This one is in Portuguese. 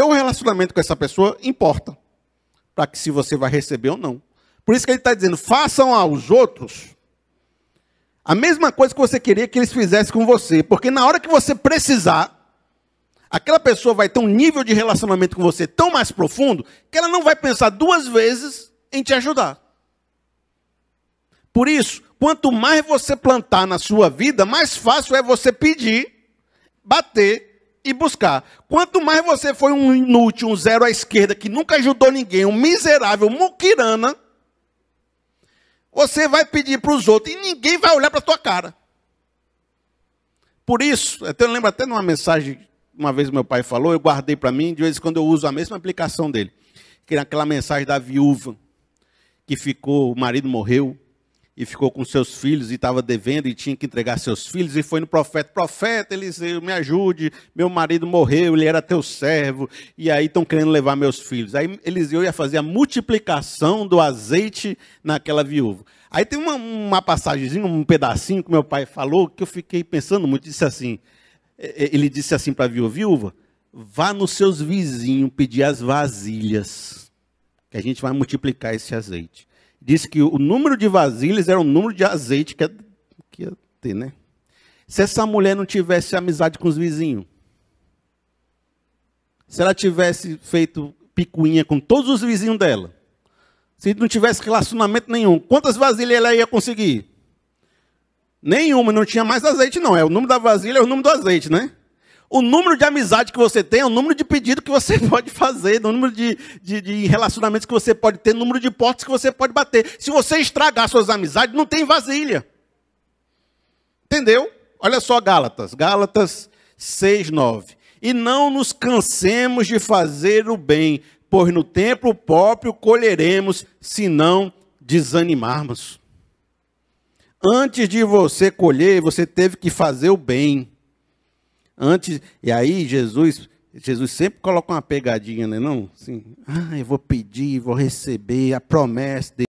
teu então, relacionamento com essa pessoa importa. Para que se você vai receber ou não. Por isso que ele está dizendo, façam aos outros a mesma coisa que você queria que eles fizessem com você. Porque na hora que você precisar, aquela pessoa vai ter um nível de relacionamento com você tão mais profundo que ela não vai pensar duas vezes em te ajudar. Por isso, quanto mais você plantar na sua vida, mais fácil é você pedir, bater e buscar. Quanto mais você foi um inútil, um zero à esquerda, que nunca ajudou ninguém, um miserável, um muquirana, você vai pedir para os outros e ninguém vai olhar para a tua cara. Por isso, eu lembro até numa mensagem, uma vez meu pai falou, eu guardei para mim, de vez em quando eu uso a mesma aplicação dele. Que era aquela mensagem da viúva, que ficou, o marido morreu, e ficou com seus filhos e estava devendo e tinha que entregar seus filhos e foi no profeta, profeta Eliseu, me ajude, meu marido morreu, ele era teu servo e aí estão querendo levar meus filhos. Aí Eliseu ia fazer a multiplicação do azeite naquela viúva. Aí tem uma, uma um pedacinho que meu pai falou que eu fiquei pensando muito, disse assim, ele disse assim para a viúva, viúva, vá nos seus vizinhos pedir as vasilhas que a gente vai multiplicar esse azeite. Diz que o número de vasilhas era o número de azeite que ia, é, que ia ter, né? Se essa mulher não tivesse amizade com os vizinhos, se ela tivesse feito picuinha com todos os vizinhos dela, se não tivesse relacionamento nenhum, quantas vasilhas ela ia conseguir? Nenhuma, não tinha mais azeite, não. É o número da vasilha, é o número do azeite, né? o número de amizade que você tem, o número de pedido que você pode fazer, o número de, de, de relacionamentos que você pode ter, o número de portas que você pode bater. Se você estragar suas amizades, não tem vasilha. Entendeu? Olha só Gálatas, Gálatas 6, 9. E não nos cansemos de fazer o bem, pois no tempo próprio colheremos, se não desanimarmos. Antes de você colher, você teve que fazer o bem. Antes, e aí Jesus, Jesus sempre coloca uma pegadinha, né? Não, assim, ah, eu vou pedir, vou receber a promessa dele.